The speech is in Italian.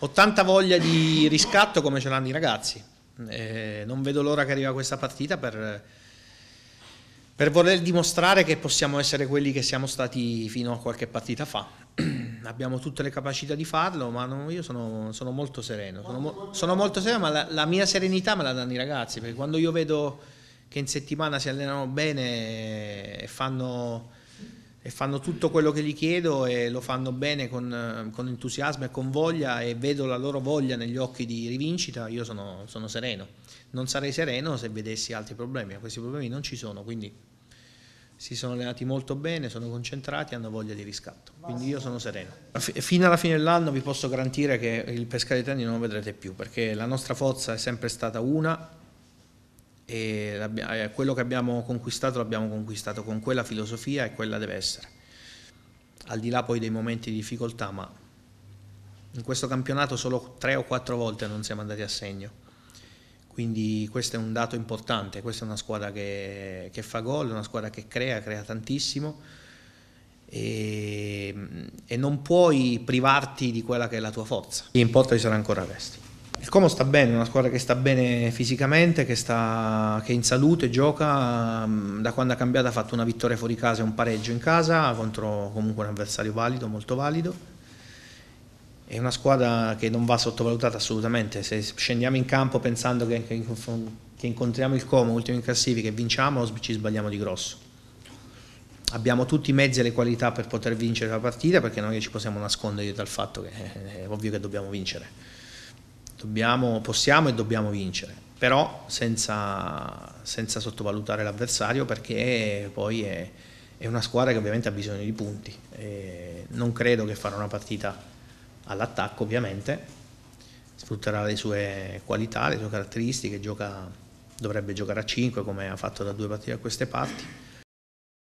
Ho tanta voglia di riscatto come ce l'hanno i ragazzi. Eh, non vedo l'ora che arriva questa partita per, per voler dimostrare che possiamo essere quelli che siamo stati fino a qualche partita fa. Abbiamo tutte le capacità di farlo, ma non, io sono, sono, molto sereno. Sono, sono molto sereno, ma la, la, mia serenità me la danno i ragazzi, perché quando io vedo che in settimana si allenano bene e fanno e fanno tutto quello che gli chiedo e lo fanno bene con, con entusiasmo e con voglia e vedo la loro voglia negli occhi di rivincita, io sono, sono sereno. Non sarei sereno se vedessi altri problemi, ma questi problemi non ci sono, quindi si sono allenati molto bene, sono concentrati hanno voglia di riscatto, quindi io sono sereno. Fino alla fine dell'anno vi posso garantire che il pescare di Trani non lo vedrete più, perché la nostra forza è sempre stata una, e eh, quello che abbiamo conquistato l'abbiamo conquistato con quella filosofia e quella deve essere. Al di là poi dei momenti di difficoltà, ma in questo campionato solo tre o quattro volte non siamo andati a segno. Quindi questo è un dato importante, questa è una squadra che, che fa gol, una squadra che crea, crea tantissimo e, e non puoi privarti di quella che è la tua forza. In porta ci sarà ancora Resti. Il Como sta bene, è una squadra che sta bene fisicamente, che, sta, che è in salute, gioca, mm, da quando ha cambiato ha fatto una vittoria fuori casa e un pareggio in casa contro comunque un avversario valido, molto valido. È una squadra che non va sottovalutata assolutamente, se scendiamo in campo pensando che, che, che incontriamo il Como, ultimo in classifica, e vinciamo, ci sbagliamo di grosso. Abbiamo tutti i mezzi e le qualità per poter vincere la partita perché noi ci possiamo nascondere dietro al fatto che eh, è ovvio che dobbiamo vincere Dobbiamo, possiamo e dobbiamo vincere, però senza, senza sottovalutare l'avversario perché poi è, è, una squadra che ovviamente ha bisogno di punti. E non credo che farà una partita all'attacco ovviamente, sfrutterà le sue qualità, le sue caratteristiche, gioca, dovrebbe giocare a 5 come ha fatto da due partite a queste parti